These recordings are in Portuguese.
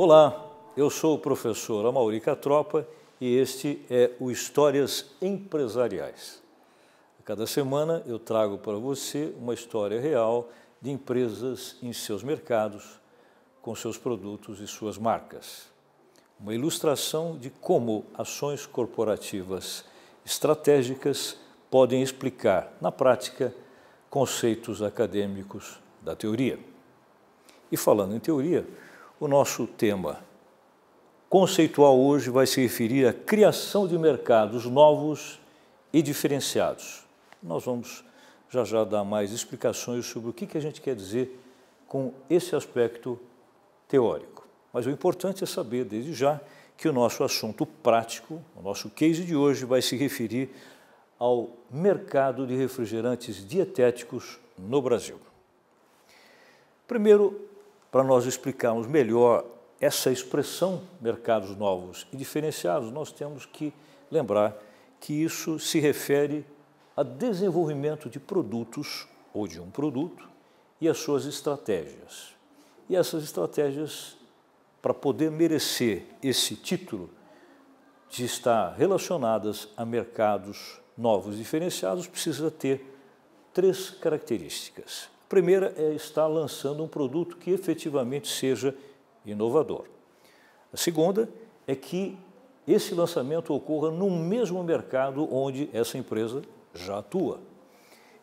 Olá, eu sou o professor Amauri Catropa e este é o Histórias Empresariais. A cada semana eu trago para você uma história real de empresas em seus mercados, com seus produtos e suas marcas. Uma ilustração de como ações corporativas estratégicas podem explicar, na prática, conceitos acadêmicos da teoria. E falando em teoria, o nosso tema conceitual hoje vai se referir à criação de mercados novos e diferenciados. Nós vamos já já dar mais explicações sobre o que, a gente quer dizer com esse aspecto teórico. Mas o importante é saber desde já que o nosso assunto prático, o nosso case de hoje, vai se referir ao mercado de refrigerantes dietéticos no Brasil. Primeiro, para nós explicarmos melhor essa expressão mercados novos e diferenciados, nós temos que lembrar que isso se refere a desenvolvimento de produtos ou de um produto e as suas estratégias. E essas estratégias, para poder merecer esse título de estar relacionadas a mercados novos diferenciados, precisa ter três características primeira é estar lançando um produto que efetivamente seja inovador. A segunda é que esse lançamento ocorra no mesmo mercado onde essa empresa já atua.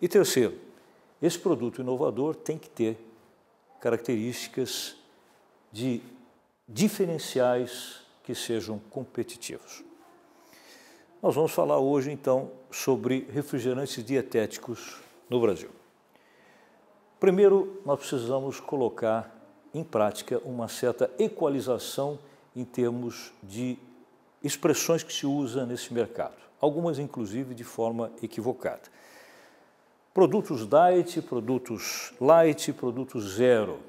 E terceiro, esse produto inovador tem que ter características de diferenciais que sejam competitivos. Nós vamos falar hoje então sobre refrigerantes dietéticos no Brasil. Primeiro, nós precisamos colocar em prática uma certa equalização em termos de expressões que se usa nesse mercado, algumas inclusive de forma equivocada. Produtos diet, produtos light, produtos zero.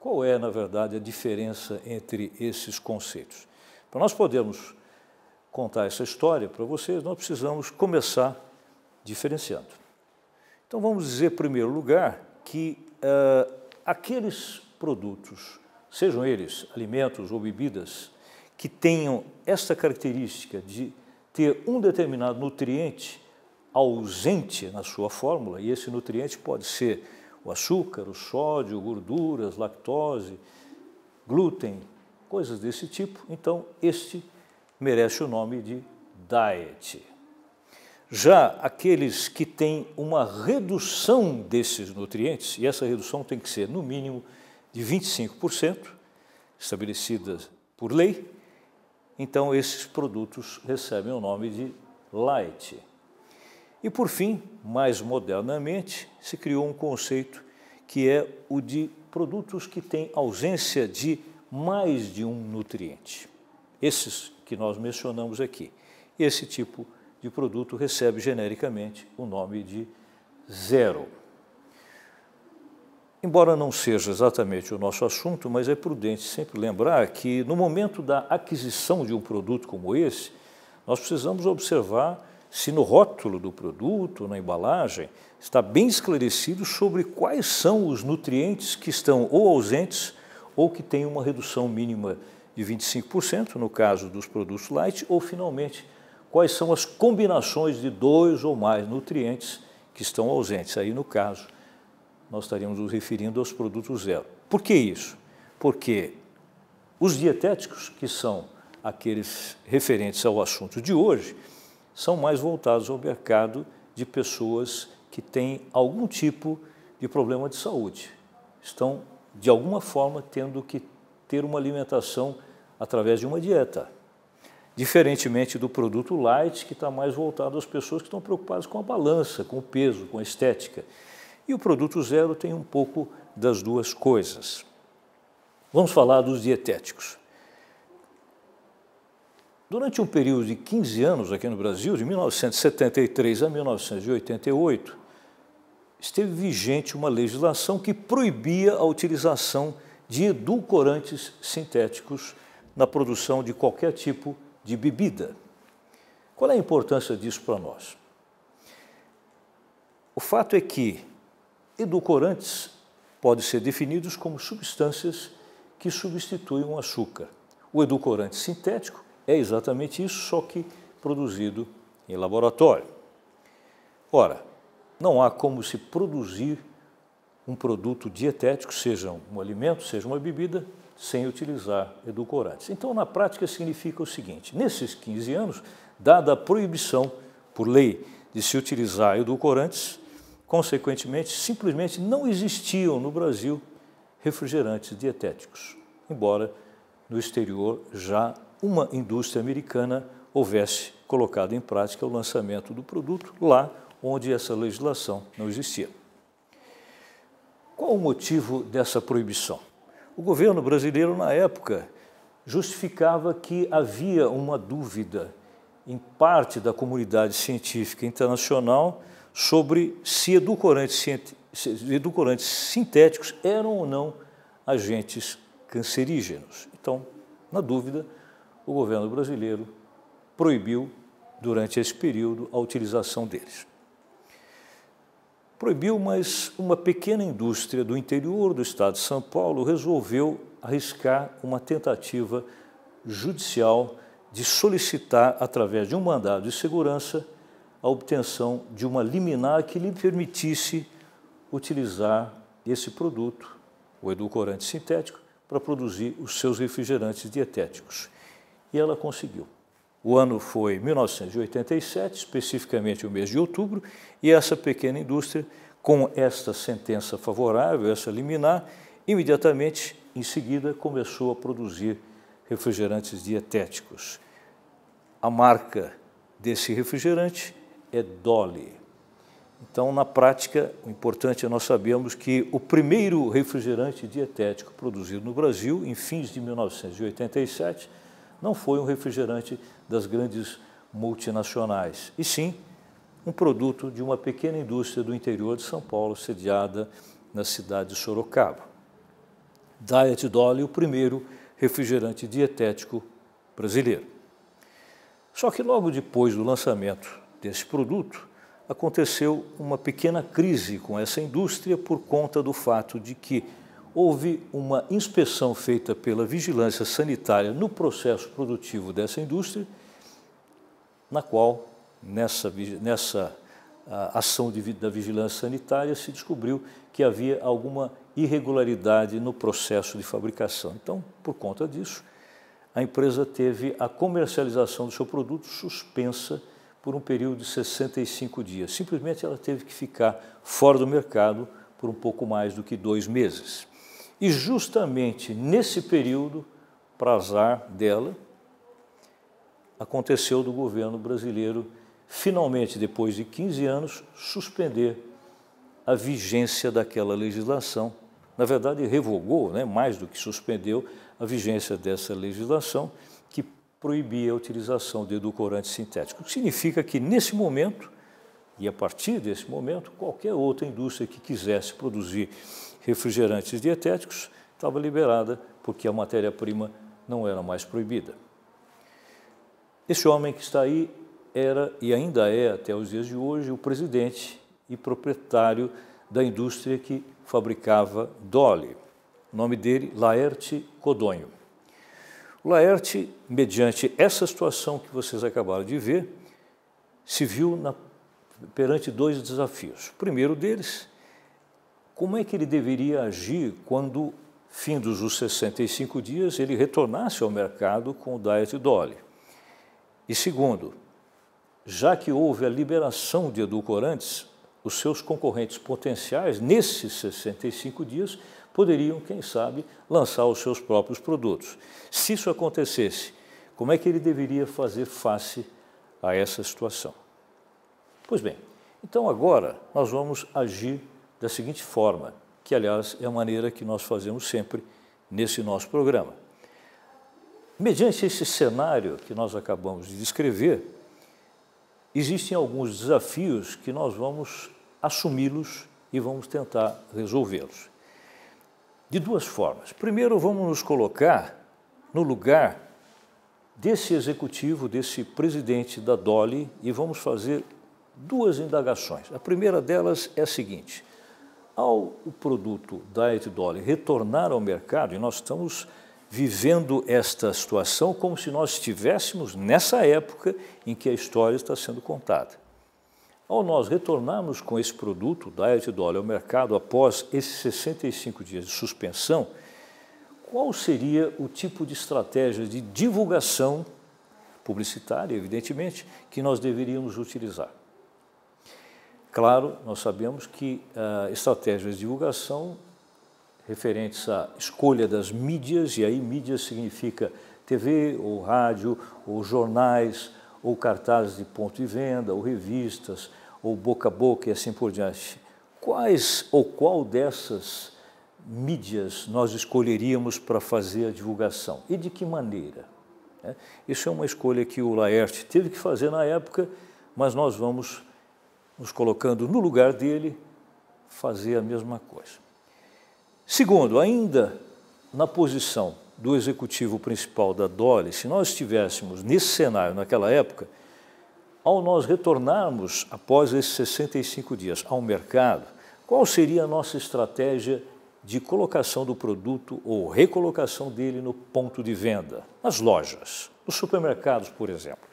Qual é, na verdade, a diferença entre esses conceitos? Para nós podermos contar essa história para vocês, nós precisamos começar diferenciando. Então vamos dizer, em primeiro lugar, que uh, aqueles produtos, sejam eles alimentos ou bebidas, que tenham essa característica de ter um determinado nutriente ausente na sua fórmula, e esse nutriente pode ser o açúcar, o sódio, gorduras, lactose, glúten, coisas desse tipo, então este merece o nome de diet. Já aqueles que têm uma redução desses nutrientes, e essa redução tem que ser no mínimo de 25%, estabelecida por lei, então esses produtos recebem o nome de light. E por fim, mais modernamente, se criou um conceito que é o de produtos que têm ausência de mais de um nutriente. Esses que nós mencionamos aqui. Esse tipo de de produto recebe genericamente o nome de zero. Embora não seja exatamente o nosso assunto, mas é prudente sempre lembrar que no momento da aquisição de um produto como esse, nós precisamos observar se no rótulo do produto, na embalagem, está bem esclarecido sobre quais são os nutrientes que estão ou ausentes ou que têm uma redução mínima de 25%, no caso dos produtos light, ou finalmente quais são as combinações de dois ou mais nutrientes que estão ausentes. Aí, no caso, nós estaríamos nos referindo aos produtos zero. Por que isso? Porque os dietéticos, que são aqueles referentes ao assunto de hoje, são mais voltados ao mercado de pessoas que têm algum tipo de problema de saúde. Estão, de alguma forma, tendo que ter uma alimentação através de uma dieta diferentemente do produto light, que está mais voltado às pessoas que estão preocupadas com a balança, com o peso, com a estética. E o produto zero tem um pouco das duas coisas. Vamos falar dos dietéticos. Durante um período de 15 anos aqui no Brasil, de 1973 a 1988, esteve vigente uma legislação que proibia a utilização de edulcorantes sintéticos na produção de qualquer tipo de de bebida. Qual é a importância disso para nós? O fato é que edulcorantes podem ser definidos como substâncias que substituem o um açúcar. O edulcorante sintético é exatamente isso, só que produzido em laboratório. Ora, não há como se produzir um produto dietético, seja um alimento, seja uma bebida, sem utilizar edulcorantes. Então, na prática, significa o seguinte: nesses 15 anos, dada a proibição por lei de se utilizar edulcorantes, consequentemente, simplesmente não existiam no Brasil refrigerantes dietéticos, embora no exterior já uma indústria americana houvesse colocado em prática o lançamento do produto lá onde essa legislação não existia. Qual o motivo dessa proibição? O governo brasileiro, na época, justificava que havia uma dúvida em parte da comunidade científica internacional sobre se edulcorantes, edulcorantes sintéticos eram ou não agentes cancerígenos. Então, na dúvida, o governo brasileiro proibiu, durante esse período, a utilização deles proibiu, mas uma pequena indústria do interior do estado de São Paulo resolveu arriscar uma tentativa judicial de solicitar, através de um mandado de segurança, a obtenção de uma liminar que lhe permitisse utilizar esse produto, o edulcorante sintético, para produzir os seus refrigerantes dietéticos. E ela conseguiu. O ano foi 1987, especificamente o mês de outubro, e essa pequena indústria, com esta sentença favorável, essa liminar, imediatamente em seguida começou a produzir refrigerantes dietéticos. A marca desse refrigerante é Dolly. Então, na prática, o importante é nós sabermos que o primeiro refrigerante dietético produzido no Brasil, em fins de 1987, não foi um refrigerante das grandes multinacionais, e sim um produto de uma pequena indústria do interior de São Paulo, sediada na cidade de Sorocaba. Diet Dolly, o primeiro refrigerante dietético brasileiro. Só que logo depois do lançamento desse produto, aconteceu uma pequena crise com essa indústria por conta do fato de que houve uma inspeção feita pela vigilância sanitária no processo produtivo dessa indústria, na qual, nessa, nessa ah, ação de, da vigilância sanitária, se descobriu que havia alguma irregularidade no processo de fabricação. Então, por conta disso, a empresa teve a comercialização do seu produto suspensa por um período de 65 dias. Simplesmente ela teve que ficar fora do mercado por um pouco mais do que dois meses. E justamente nesse período, azar dela, aconteceu do governo brasileiro, finalmente, depois de 15 anos, suspender a vigência daquela legislação. Na verdade, revogou, né, mais do que suspendeu, a vigência dessa legislação que proibia a utilização de edulcorantes sintéticos. O que significa que, nesse momento, e a partir desse momento, qualquer outra indústria que quisesse produzir refrigerantes dietéticos estava liberada, porque a matéria-prima não era mais proibida. Esse homem que está aí era e ainda é até os dias de hoje o presidente e proprietário da indústria que fabricava Dolly. O nome dele, Laerte Codonho. O Laerte, mediante essa situação que vocês acabaram de ver, se viu na perante dois desafios. O primeiro deles, como é que ele deveria agir quando, findos os 65 dias, ele retornasse ao mercado com o Diet Dolly? E segundo, já que houve a liberação de edulcorantes, os seus concorrentes potenciais, nesses 65 dias, poderiam, quem sabe, lançar os seus próprios produtos. Se isso acontecesse, como é que ele deveria fazer face a essa situação? Pois bem, então agora nós vamos agir da seguinte forma, que aliás é a maneira que nós fazemos sempre nesse nosso programa. Mediante esse cenário que nós acabamos de descrever, existem alguns desafios que nós vamos assumi-los e vamos tentar resolvê-los. De duas formas. Primeiro, vamos nos colocar no lugar desse executivo, desse presidente da Dolly e vamos fazer duas indagações. A primeira delas é a seguinte: ao o produto Diet Dolly retornar ao mercado, e nós estamos vivendo esta situação como se nós estivéssemos nessa época em que a história está sendo contada. Ao nós retornarmos com esse produto, Diet Dolly, ao mercado após esses 65 dias de suspensão, qual seria o tipo de estratégia de divulgação publicitária, evidentemente, que nós deveríamos utilizar? Claro, nós sabemos que ah, estratégias de divulgação referentes à escolha das mídias, e aí mídias significa TV ou rádio ou jornais ou cartazes de ponto de venda ou revistas ou boca a boca e assim por diante. Quais ou qual dessas mídias nós escolheríamos para fazer a divulgação e de que maneira? É, isso é uma escolha que o Laerte teve que fazer na época, mas nós vamos nos colocando no lugar dele, fazer a mesma coisa. Segundo, ainda na posição do executivo principal da Dole, se nós estivéssemos nesse cenário naquela época, ao nós retornarmos após esses 65 dias ao mercado, qual seria a nossa estratégia de colocação do produto ou recolocação dele no ponto de venda, nas lojas, nos supermercados, por exemplo?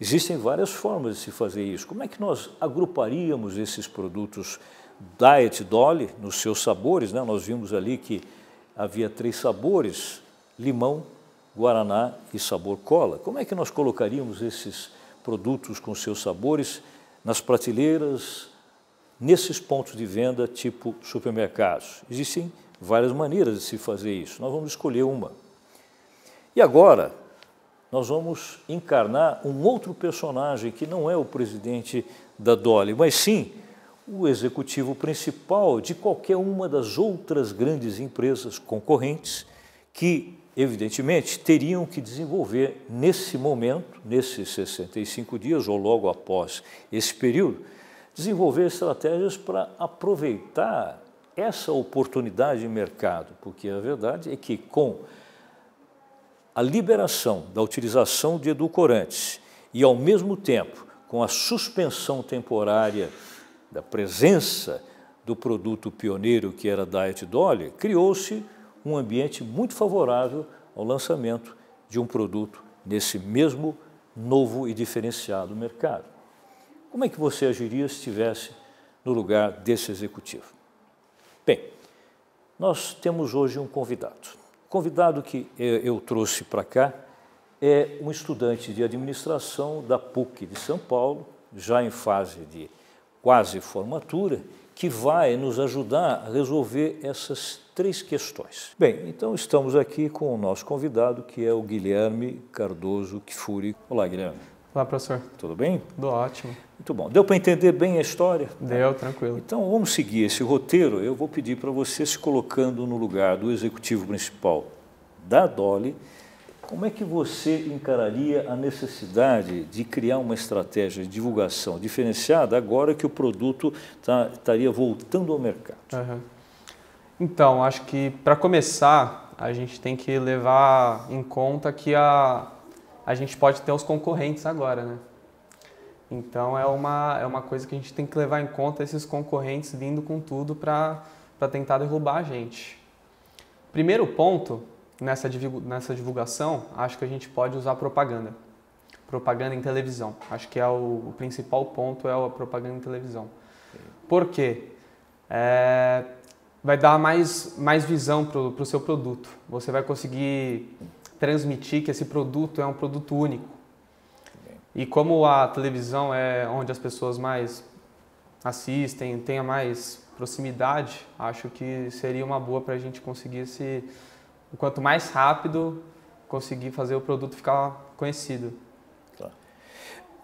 Existem várias formas de se fazer isso. Como é que nós agruparíamos esses produtos Diet Dolly nos seus sabores? Né? Nós vimos ali que havia três sabores: limão, guaraná e sabor cola. Como é que nós colocaríamos esses produtos com seus sabores nas prateleiras, nesses pontos de venda tipo supermercados? Existem várias maneiras de se fazer isso. Nós vamos escolher uma. E agora, nós vamos encarnar um outro personagem que não é o presidente da Dolly, mas sim o executivo principal de qualquer uma das outras grandes empresas concorrentes que, evidentemente, teriam que desenvolver nesse momento, nesses 65 dias ou logo após esse período, desenvolver estratégias para aproveitar essa oportunidade de mercado, porque a verdade é que com a liberação da utilização de edulcorantes e, ao mesmo tempo, com a suspensão temporária da presença do produto pioneiro que era Diet Dolly, criou-se um ambiente muito favorável ao lançamento de um produto nesse mesmo novo e diferenciado mercado. Como é que você agiria se estivesse no lugar desse executivo? Bem, nós temos hoje um convidado convidado que eu trouxe para cá é um estudante de administração da PUC de São Paulo, já em fase de quase formatura, que vai nos ajudar a resolver essas três questões. Bem, então estamos aqui com o nosso convidado, que é o Guilherme Cardoso Kifuri. Olá, Guilherme. Olá, professor. Tudo bem? Tudo ótimo. Muito bom. Deu para entender bem a história? Deu, tranquilo. Então, vamos seguir esse roteiro. Eu vou pedir para você se colocando no lugar do executivo principal da Dolly. Como é que você encararia a necessidade de criar uma estratégia de divulgação diferenciada agora que o produto tá, estaria voltando ao mercado? Uhum. Então, acho que para começar, a gente tem que levar em conta que a, a gente pode ter os concorrentes agora, né? Então é uma, é uma coisa que a gente tem que levar em conta esses concorrentes vindo com tudo para tentar derrubar a gente. Primeiro ponto nessa, nessa divulgação, acho que a gente pode usar propaganda. Propaganda em televisão. Acho que é o, o principal ponto é a propaganda em televisão. Por quê? É, vai dar mais, mais visão para o pro seu produto. Você vai conseguir transmitir que esse produto é um produto único. E como a televisão é onde as pessoas mais assistem, tenha mais proximidade, acho que seria uma boa para a gente conseguir se, o quanto mais rápido, conseguir fazer o produto ficar conhecido.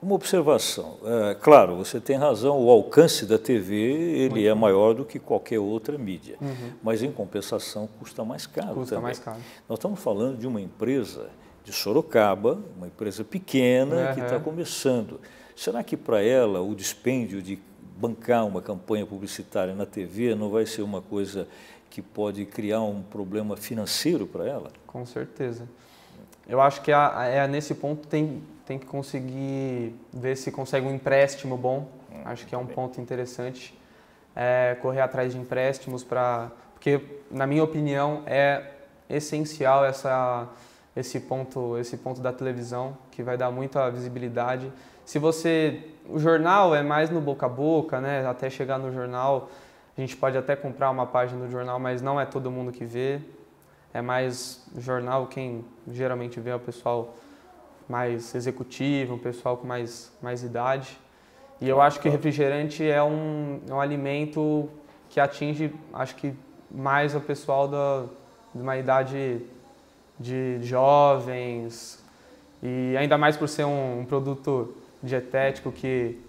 Uma observação. É, claro, você tem razão, o alcance da TV ele é maior do que qualquer outra mídia, uhum. mas em compensação custa mais caro custa também. mais caro. Nós estamos falando de uma empresa de Sorocaba, uma empresa pequena uhum. que está uhum. começando. Será que para ela o dispêndio de bancar uma campanha publicitária na TV não vai ser uma coisa que pode criar um problema financeiro para ela? Com certeza. Eu acho que é nesse ponto tem tem que conseguir ver se consegue um empréstimo bom. Hum, Acho que é um bem. ponto interessante. É, correr atrás de empréstimos para. Porque, na minha opinião, é essencial essa, esse, ponto, esse ponto da televisão, que vai dar muita visibilidade. Se você. O jornal é mais no boca a boca, né? Até chegar no jornal. A gente pode até comprar uma página do jornal, mas não é todo mundo que vê. É mais jornal, quem geralmente vê é o pessoal mais executivo, um pessoal com mais, mais idade. E eu acho que refrigerante é um, é um alimento que atinge, acho que mais o pessoal da, de uma idade de jovens e ainda mais por ser um, um produto dietético que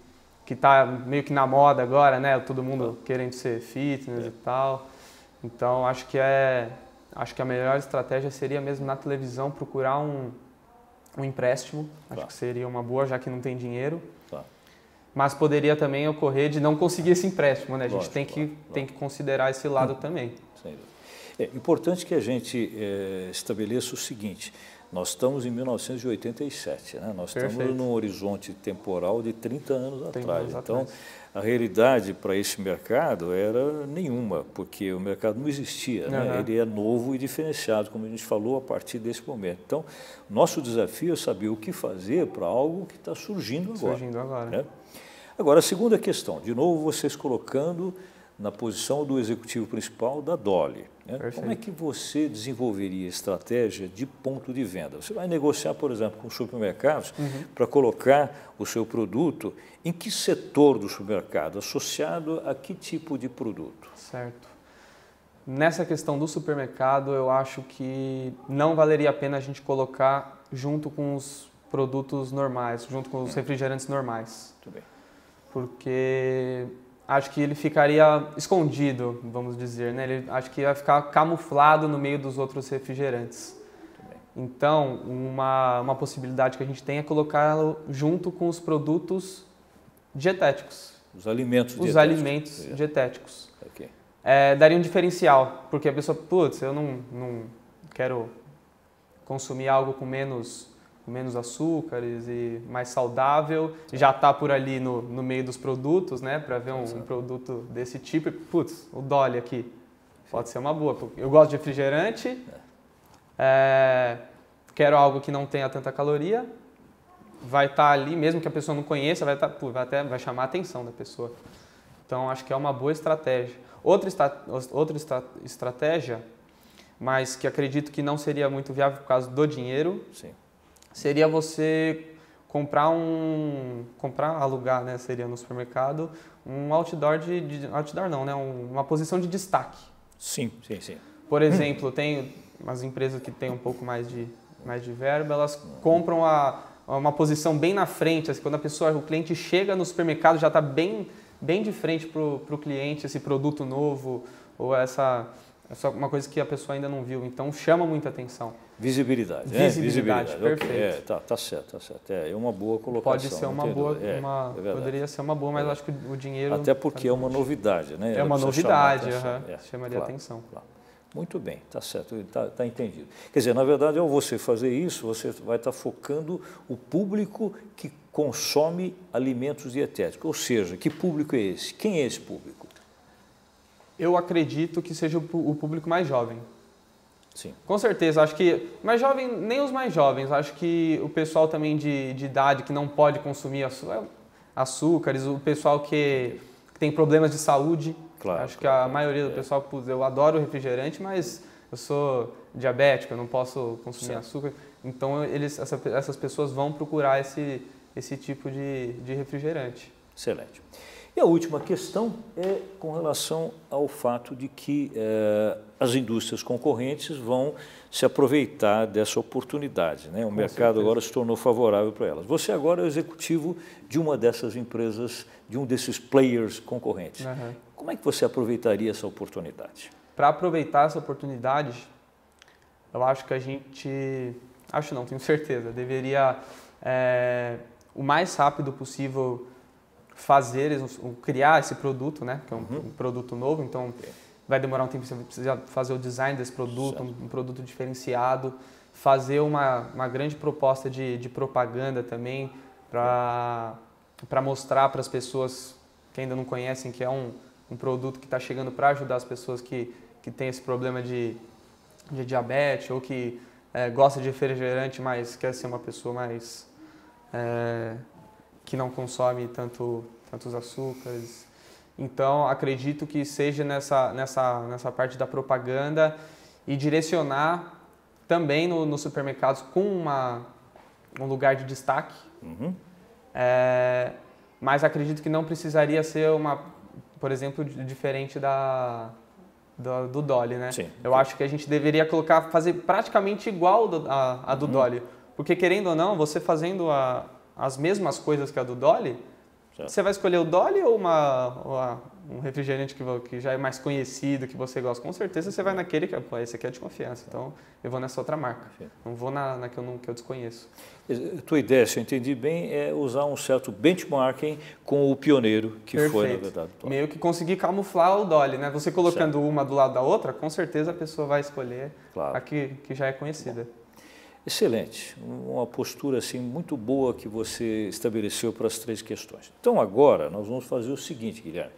que está meio que na moda agora, né? Todo mundo querendo ser fitness é. e tal. Então acho que é acho que a melhor estratégia seria mesmo na televisão procurar um um empréstimo, tá. acho que seria uma boa, já que não tem dinheiro. Tá. Mas poderia também ocorrer de não conseguir esse empréstimo, né? A gente Lógico, tem, que, tem que considerar esse lado também. É importante que a gente é, estabeleça o seguinte: nós estamos em 1987, né? nós Perfeito. estamos num horizonte temporal de 30 anos 30 atrás. Anos então, a realidade para esse mercado era nenhuma, porque o mercado não existia. Né? Ele é novo e diferenciado, como a gente falou, a partir desse momento. Então, nosso desafio é saber o que fazer para algo que está surgindo agora. Surgindo agora. Né? Agora, a segunda questão, de novo, vocês colocando na posição do executivo principal da Dolly. Né? Como é que você desenvolveria estratégia de ponto de venda? Você vai negociar, por exemplo, com supermercados uhum. para colocar o seu produto em que setor do supermercado, associado a que tipo de produto? Certo. Nessa questão do supermercado, eu acho que não valeria a pena a gente colocar junto com os produtos normais, junto com os é. refrigerantes normais. Muito bem. Porque acho que ele ficaria escondido, vamos dizer, né? Ele acho que vai ficar camuflado no meio dos outros refrigerantes. Então, uma, uma possibilidade que a gente tem é colocá-lo junto com os produtos dietéticos. Os alimentos os dietéticos. Os alimentos é. dietéticos. Okay. É, daria um diferencial, porque a pessoa, putz, eu não, não quero consumir algo com menos com menos açúcares e mais saudável. Já está por ali no, no meio dos produtos, né? Para ver um, um, produto desse tipo. Putz, o Dolly aqui. Pode ser uma boa. Eu gosto de refrigerante. É, quero algo que não tenha tanta caloria. Vai estar tá ali, mesmo que a pessoa não conheça, vai, tá, pô, vai, até, vai chamar a atenção da pessoa. Então, acho que é uma boa estratégia. Outra, estra, outra estra, estratégia, mas que acredito que não seria muito viável por causa do dinheiro, Sim seria você comprar um comprar alugar né seria no supermercado um outdoor de, de outdoor não né um, uma posição de destaque sim sim sim por exemplo hum. tem umas empresas que têm um pouco mais de mais de verba elas compram a, uma posição bem na frente assim, quando a pessoa o cliente chega no supermercado já está bem bem de frente para o cliente esse produto novo ou essa é uma coisa que a pessoa ainda não viu, então chama muita atenção. Visibilidade. Visibilidade, é, visibilidade perfeito. Okay. É, tá, tá certo, tá certo. É, é uma boa colocação. Pode ser uma boa, é, uma, é poderia ser uma boa, mas é acho que o dinheiro... Até porque é tá uma novidade, né? É uma novidade, atenção, uh -huh. chamaria claro, atenção. Claro. Muito bem, tá certo, tá, tá, entendido. Quer dizer, na verdade, ao você fazer isso, você vai estar tá focando o público que consome alimentos dietéticos. Ou seja, que público é esse? Quem é esse público? eu acredito que seja o público mais jovem. Sim. Com certeza, acho que mais jovem, nem os mais jovens, acho que o pessoal também de, de idade que não pode consumir é, açúcares, o pessoal que, que tem problemas de saúde. Claro, acho claro, que a claro. maioria do é. pessoal, eu adoro refrigerante, mas eu sou diabético, eu não posso consumir Sim. açúcar. Então eles, essa, essas pessoas vão procurar esse, esse tipo de, de refrigerante. Excelente. E a última questão é com relação ao fato de que eh, as indústrias concorrentes vão se aproveitar dessa oportunidade. Né? O com mercado certeza. agora se tornou favorável para elas. Você agora é executivo de uma dessas empresas, de um desses players concorrentes. Uhum. Como é que você aproveitaria essa oportunidade? Para aproveitar essa oportunidade, eu acho que a gente, acho não, tenho certeza, deveria é, o mais rápido possível fazer, criar esse produto, né? Que é um, uhum. um produto novo, então vai demorar um tempo, você precisa fazer o design desse produto, um, um, produto diferenciado, fazer uma, uma grande proposta de, de propaganda também para mostrar para as pessoas que ainda não conhecem que é um, um produto que está chegando para ajudar as pessoas que, que têm esse problema de, de diabetes ou que é, gosta de refrigerante, mas quer ser uma pessoa mais... É, que não consome tanto, tantos açúcares. Então, acredito que seja nessa, nessa, nessa parte da propaganda e direcionar também nos no supermercados com uma, um lugar de destaque. Uhum. É, mas acredito que não precisaria ser uma, por exemplo, diferente da, do, do Dolly, né? Sim. Eu acho que a gente deveria colocar, fazer praticamente igual do, a, a do uhum. Dolly. Porque querendo ou não, você fazendo a, as mesmas coisas que a do Dolly, certo. você vai escolher o Dolly ou uma, um refrigerante que, que já é mais conhecido, que você gosta? Com certeza você vai naquele que pô, esse aqui é de confiança, então eu vou nessa outra marca. Não vou na, na que, eu não, que eu desconheço. A tua ideia, se eu entendi bem, é usar um certo benchmarking com o pioneiro que Perfeito. foi, na verdade. Meio que conseguir camuflar o Dolly, né? Você colocando certo. uma do lado da outra, com certeza a pessoa vai escolher claro. a que, que já é conhecida. Bom. Excelente, uma postura assim muito boa que você estabeleceu para as três questões. Então agora nós vamos fazer o seguinte, Guilherme.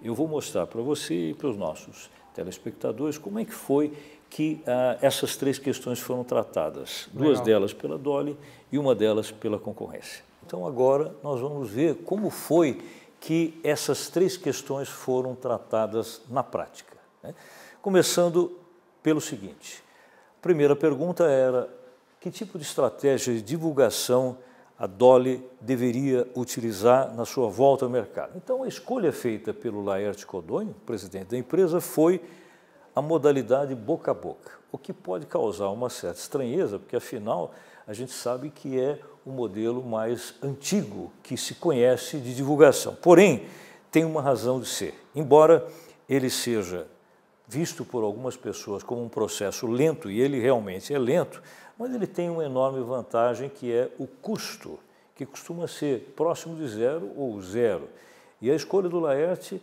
Eu vou mostrar para você e para os nossos telespectadores como é que foi que ah, essas três questões foram tratadas, Legal. duas delas pela Dolly e uma delas pela concorrência. Então agora nós vamos ver como foi que essas três questões foram tratadas na prática. Né? Começando pelo seguinte: a primeira pergunta era que tipo de estratégia de divulgação a Dolly deveria utilizar na sua volta ao mercado. Então, a escolha feita pelo Laerte Codonho, presidente da empresa, foi a modalidade boca a boca, o que pode causar uma certa estranheza, porque afinal a gente sabe que é o modelo mais antigo que se conhece de divulgação. Porém, tem uma razão de ser. Embora ele seja visto por algumas pessoas como um processo lento, e ele realmente é lento, mas ele tem uma enorme vantagem que é o custo, que costuma ser próximo de zero ou zero. E a escolha do Laerte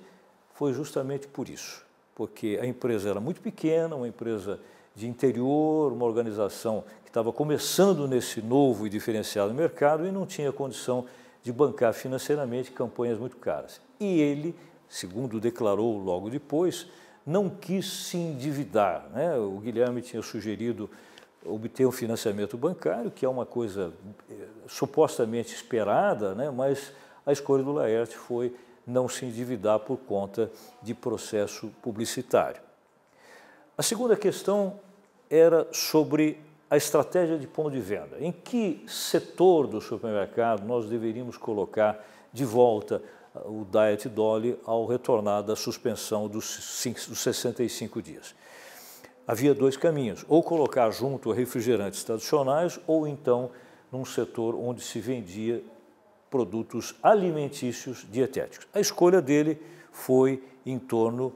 foi justamente por isso, porque a empresa era muito pequena, uma empresa de interior, uma organização que estava começando nesse novo e diferenciado mercado e não tinha condição de bancar financeiramente campanhas muito caras. E ele, segundo declarou logo depois, não quis se endividar. Né? O Guilherme tinha sugerido obter um financiamento bancário, que é uma coisa eh, supostamente esperada, né? mas a escolha do Laerte foi não se endividar por conta de processo publicitário. A segunda questão era sobre a estratégia de ponto de venda. Em que setor do supermercado nós deveríamos colocar de volta eh, o Diet Dolly ao retornar da suspensão dos 65 dias? havia dois caminhos, ou colocar junto refrigerantes tradicionais ou então num setor onde se vendia produtos alimentícios dietéticos. A escolha dele foi em torno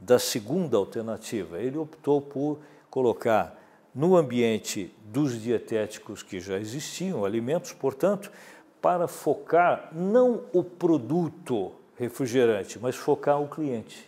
da segunda alternativa. Ele optou por colocar no ambiente dos dietéticos que já existiam, alimentos, portanto, para focar não o produto refrigerante, mas focar o cliente.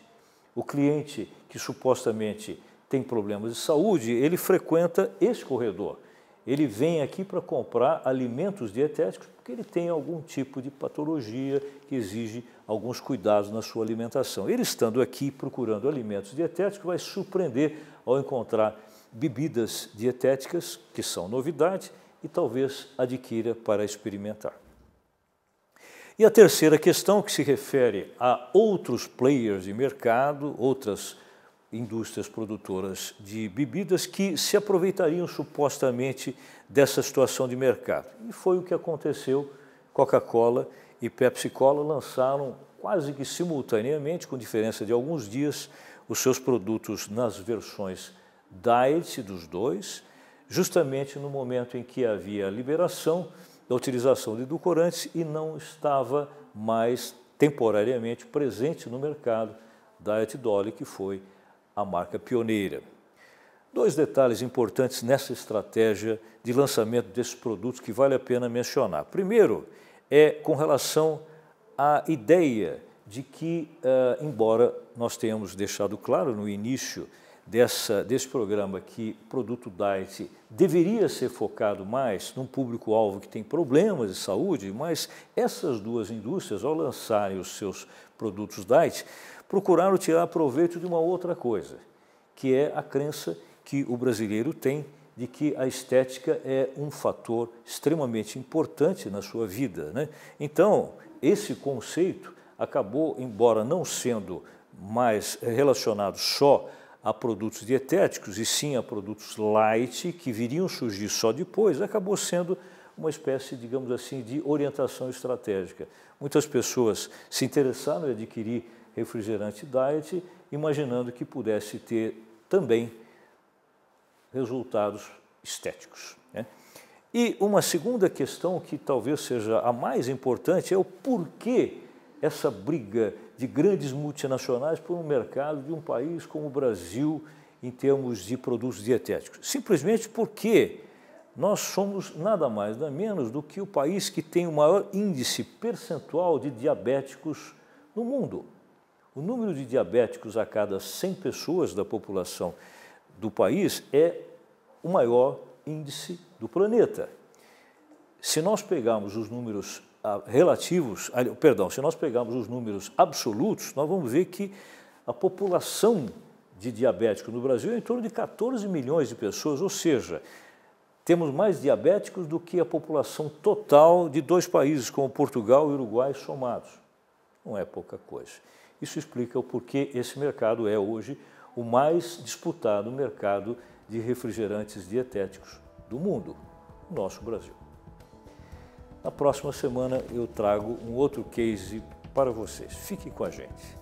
O cliente que supostamente tem problemas de saúde, ele frequenta esse corredor. Ele vem aqui para comprar alimentos dietéticos porque ele tem algum tipo de patologia que exige alguns cuidados na sua alimentação. Ele estando aqui procurando alimentos dietéticos vai surpreender ao encontrar bebidas dietéticas que são novidade e talvez adquira para experimentar. E a terceira questão, que se refere a outros players de mercado, outras indústrias produtoras de bebidas que se aproveitariam supostamente dessa situação de mercado. E foi o que aconteceu. Coca-Cola e Pepsi-Cola lançaram quase que simultaneamente, com diferença de alguns dias, os seus produtos nas versões diet dos dois, justamente no momento em que havia a liberação da utilização de edulcorantes e não estava mais temporariamente presente no mercado diet Dolly, que foi a marca pioneira. Dois detalhes importantes nessa estratégia de lançamento desses produtos que vale a pena mencionar. Primeiro, é com relação à ideia de que, uh, embora nós tenhamos deixado claro no início dessa, desse programa que produto diet deveria ser focado mais num público-alvo que tem problemas de saúde, mas essas duas indústrias, ao lançarem os seus produtos diet, procuraram tirar proveito de uma outra coisa, que é a crença que o brasileiro tem de que a estética é um fator extremamente importante na sua vida. Né? Então, esse conceito acabou, embora não sendo mais relacionado só a produtos dietéticos e sim a produtos light que viriam surgir só depois, acabou sendo uma espécie, digamos assim, de orientação estratégica. Muitas pessoas se interessaram em adquirir refrigerante diet, imaginando que pudesse ter também resultados estéticos. Né? E uma segunda questão que talvez seja a mais importante é o porquê essa briga de grandes multinacionais por um mercado de um país como o Brasil em termos de produtos dietéticos. Simplesmente porque nós somos nada mais nada menos do que o país que tem o maior índice percentual de diabéticos no mundo. O número de diabéticos a cada 100 pessoas da população do país é o maior índice do planeta. Se nós pegarmos os números ah, relativos, perdão, se nós pegarmos os números absolutos, nós vamos ver que a população de diabéticos no Brasil é em torno de 14 milhões de pessoas, ou seja, temos mais diabéticos do que a população total de dois países como Portugal e Uruguai somados. Não é pouca coisa. Isso explica o porquê esse mercado é hoje o mais disputado mercado de refrigerantes dietéticos do mundo, nosso Brasil. Na próxima semana eu trago um outro case para vocês. Fique com a gente.